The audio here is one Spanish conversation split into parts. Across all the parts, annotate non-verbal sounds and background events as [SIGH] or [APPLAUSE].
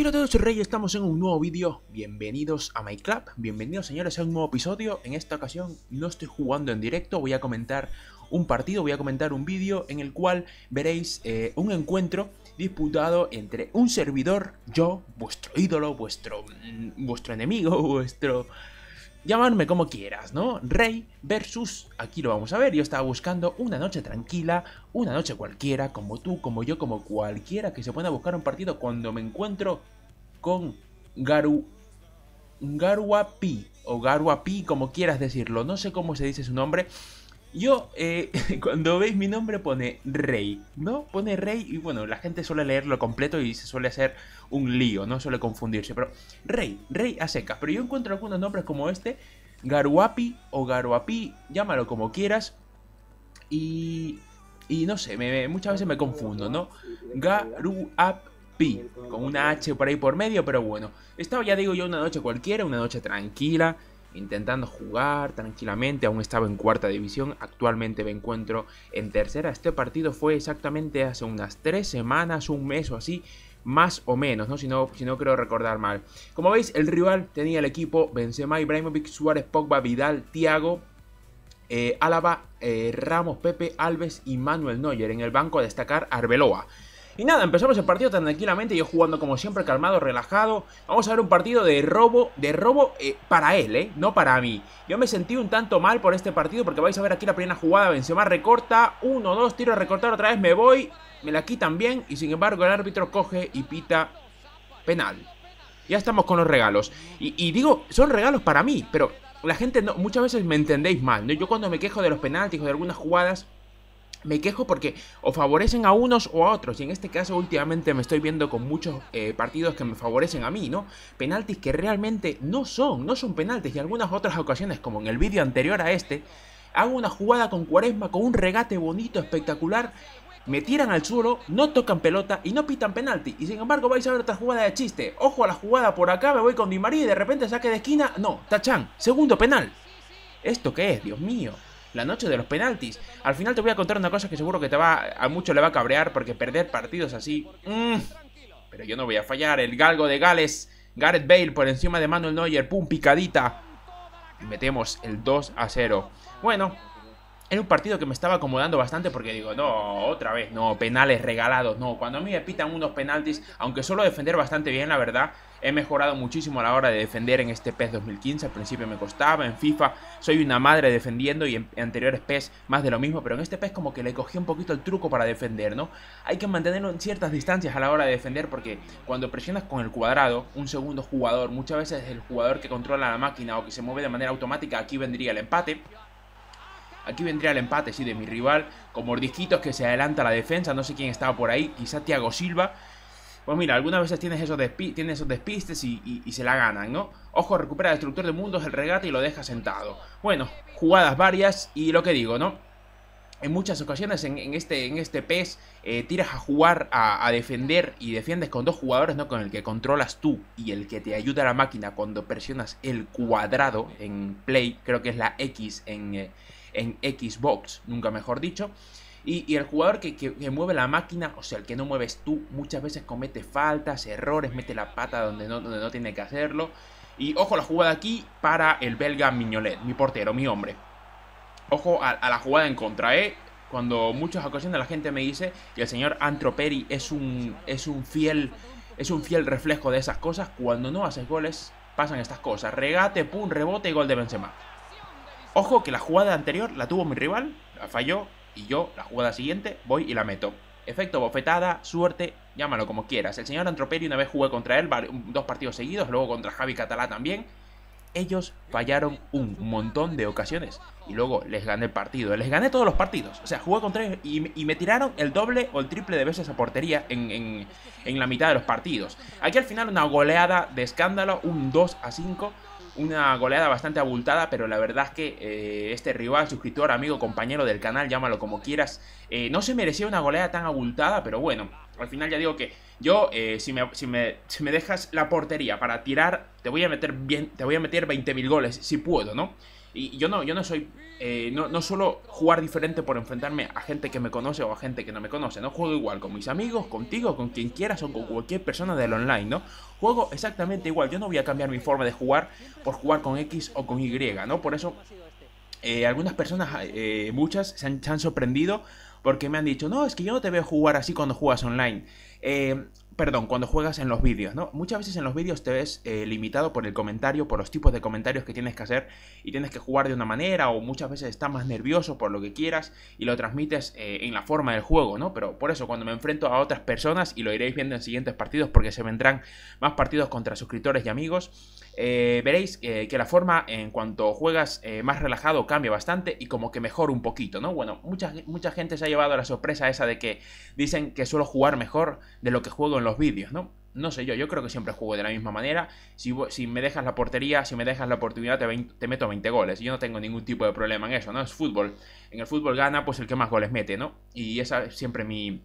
hola a todos rey estamos en un nuevo vídeo, bienvenidos a MyClub, bienvenidos señores a un nuevo episodio, en esta ocasión no estoy jugando en directo, voy a comentar un partido, voy a comentar un vídeo en el cual veréis eh, un encuentro disputado entre un servidor, yo, vuestro ídolo, vuestro, mm, vuestro enemigo, [LAUGHS] vuestro Llamarme como quieras, ¿no? Rey versus, aquí lo vamos a ver, yo estaba buscando una noche tranquila, una noche cualquiera, como tú, como yo, como cualquiera que se pueda buscar un partido cuando me encuentro con Garu... Garuapi, o Garuapi, como quieras decirlo, no sé cómo se dice su nombre, yo, eh, [LAUGHS] cuando veis mi nombre pone Rey, ¿no? Pone Rey y bueno, la gente suele leerlo completo y se suele hacer un lío, ¿no? Suele confundirse, pero Rey, Rey a secas. Pero yo encuentro algunos nombres como este, Garuapi o Garuapi, llámalo como quieras. Y, y no sé, me, muchas veces me confundo, ¿no? Garuapi, con una H por ahí por medio, pero bueno. Estaba, ya digo yo, una noche cualquiera, una noche tranquila intentando jugar tranquilamente, aún estaba en cuarta división, actualmente me encuentro en tercera. Este partido fue exactamente hace unas tres semanas, un mes o así, más o menos, ¿no? Si, ¿no? creo recordar mal. Como veis, el rival tenía el equipo Benzema, Ibrahimovic, Suárez, Pogba, Vidal, Thiago, eh, Álava, eh, Ramos, Pepe, Alves y Manuel Neuer. En el banco a destacar Arbeloa. Y nada, empezamos el partido tan tranquilamente, yo jugando como siempre, calmado, relajado. Vamos a ver un partido de robo, de robo eh, para él, eh, No para mí. Yo me sentí un tanto mal por este partido porque vais a ver aquí la primera jugada, Benzema recorta, uno, dos, tiro a recortar otra vez, me voy, me la quitan bien y sin embargo el árbitro coge y pita penal. Ya estamos con los regalos. Y, digo, son regalos para mí, pero la gente no, muchas veces me entendéis mal. ¿no? Yo cuando me quejo de los penaltis o de algunas jugadas me quejo porque o favorecen a unos o a otros. Y en este caso últimamente me estoy viendo con muchos eh, partidos que me favorecen a mí, ¿no? Penaltis que realmente no son, no son penaltis. Y algunas otras ocasiones, como en el vídeo anterior a este, hago una jugada con Cuaresma, con un regate bonito, espectacular. Me tiran al suelo, no tocan pelota y no pitan penalti. Y sin embargo vais a ver otra jugada de chiste. Ojo a la jugada por acá, me voy con Di María y de repente saque de esquina. No, tachán, segundo penal. ¿Esto qué es? Dios mío la noche de los penaltis. Al final te voy a contar una cosa que seguro que te va a mucho le va a cabrear porque perder partidos así... Mm, pero yo no voy a fallar. El galgo de Gales, Gareth Bale por encima de Manuel Neuer. Pum, picadita. Y metemos el 2 a 0. Bueno, un partido que me estaba acomodando bastante porque digo, no, otra vez, no, penales regalados, no. Cuando a mí me pitan unos penaltis, aunque suelo defender bastante bien, la verdad, he mejorado muchísimo a la hora de defender en este PES 2015. Al principio me costaba, en FIFA soy una madre defendiendo y en anteriores PES más de lo mismo, pero en este PES como que le cogí un poquito el truco para defender, ¿no? Hay que mantenerlo en ciertas distancias a la hora de defender porque cuando presionas con el cuadrado, un segundo jugador, muchas veces es el jugador que controla la máquina o que se mueve de manera automática, aquí vendría el empate. Aquí vendría el empate, sí, de mi rival. Con mordisquitos que se adelanta la defensa. No sé quién estaba por ahí. Quizá Thiago Silva. Pues mira, algunas veces tienes esos, tienes esos despistes y, se la ganan, ¿no? Ojo, recupera destructor de mundos, el regate y lo deja sentado. Bueno, jugadas varias y lo que digo, ¿no? En muchas ocasiones en, este, en este PES eh, tiras a jugar, a, defender y defiendes con dos jugadores, ¿no? Con el que controlas tú y el que te ayuda la máquina cuando presionas el cuadrado en play, creo que es la X en... Eh, en Xbox, nunca mejor dicho. Y, el jugador que, mueve la máquina, o sea, el que no mueves tú, muchas veces comete faltas, errores, mete la pata donde no, donde no tiene que hacerlo. Y ojo la jugada aquí para el belga Miñolet, mi portero, mi hombre. Ojo a, la jugada en contra, ¿eh? Cuando muchas ocasiones la gente me dice que el señor Antroperi es un, es un fiel es un fiel reflejo de esas cosas. Cuando no haces goles, pasan estas cosas. Regate, pum, rebote y gol de Benzema. Ojo que la jugada anterior la tuvo mi rival, la falló, y yo la jugada siguiente voy y la meto. Efecto bofetada, suerte, llámalo como quieras. El señor Antroperi una vez jugué contra él dos partidos seguidos, luego contra Javi Catalá también. Ellos fallaron un montón de ocasiones y luego les gané el partido. Les gané todos los partidos. O sea, jugué contra ellos y, me tiraron el doble o el triple de veces a portería en, en la mitad de los partidos. Aquí al final una goleada de escándalo, un 2 a 5 una goleada bastante abultada, pero la verdad es que eh, este rival, suscriptor, amigo, compañero del canal, llámalo como quieras, eh, no se merecía una goleada tan abultada, pero bueno, al final ya digo que yo, eh, si, me, dejas la portería para tirar, te voy a meter te voy a meter 20.000 goles, si puedo, ¿no? Y yo no, yo no soy. Eh, no, no suelo jugar diferente por enfrentarme a gente que me conoce o a gente que no me conoce. No juego igual con mis amigos, contigo, con quien quieras o con cualquier persona del online, ¿no? Juego exactamente igual. Yo no voy a cambiar mi forma de jugar por jugar con X o con Y, ¿no? Por eso. Eh, algunas personas, eh, muchas, se han, sorprendido porque me han dicho, no, es que yo no te veo jugar así cuando juegas online. Eh, perdón, cuando juegas en los vídeos, ¿no? Muchas veces en los vídeos te ves eh, limitado por el comentario, por los tipos de comentarios que tienes que hacer y tienes que jugar de una manera o muchas veces estás más nervioso por lo que quieras y lo transmites eh, en la forma del juego, ¿no? Pero por eso cuando me enfrento a otras personas y lo iréis viendo en siguientes partidos porque se vendrán más partidos contra suscriptores y amigos, eh, veréis que la forma en cuanto juegas más relajado cambia bastante y como que mejor un poquito, ¿no? Bueno, mucha, mucha gente se ha llevado la sorpresa esa de que dicen que suelo jugar mejor de lo que juego en los vídeos, ¿no? No sé yo, yo creo que siempre juego de la misma manera. Si, me dejas la portería, si me dejas la oportunidad, te, meto 20 goles. Yo no tengo ningún tipo de problema en eso, ¿no? Es fútbol. En el fútbol gana pues el que más goles mete, ¿no? Y esa es siempre mi,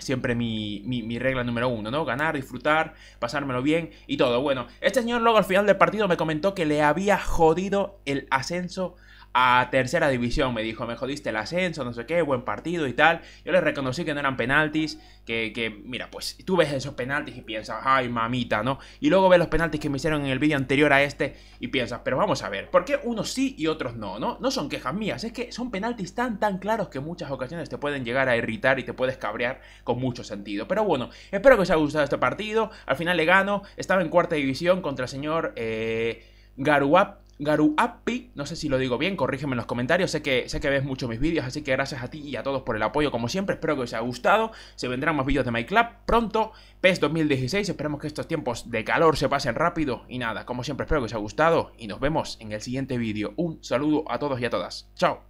siempre mi, mi, mi, regla número uno, ¿no? Ganar, disfrutar, pasármelo bien y todo. Bueno, este señor luego al final del partido me comentó que le había jodido el ascenso a tercera división. Me dijo, me jodiste el ascenso, no sé qué, buen partido y tal. Yo le reconocí que no eran penaltis, que, mira, pues tú ves esos penaltis y piensas, ay mamita, ¿no? Y luego ves los penaltis que me hicieron en el vídeo anterior a este y piensas, pero vamos a ver, ¿por qué unos sí y otros no? No, no son quejas mías, es que son penaltis tan, tan claros que en muchas ocasiones te pueden llegar a irritar y te puedes cabrear con mucho sentido. Pero bueno, espero que os haya gustado este partido. Al final le gano, estaba en cuarta división contra el señor... Eh, Garuap Garu Appi, no sé si lo digo bien, corrígeme en los comentarios, sé que, sé que ves mucho mis vídeos, así que gracias a ti y a todos por el apoyo como siempre, espero que os haya gustado, se vendrán más vídeos de MyClub pronto, PES 2016, esperemos que estos tiempos de calor se pasen rápido y nada, como siempre espero que os haya gustado y nos vemos en el siguiente vídeo, un saludo a todos y a todas, chao.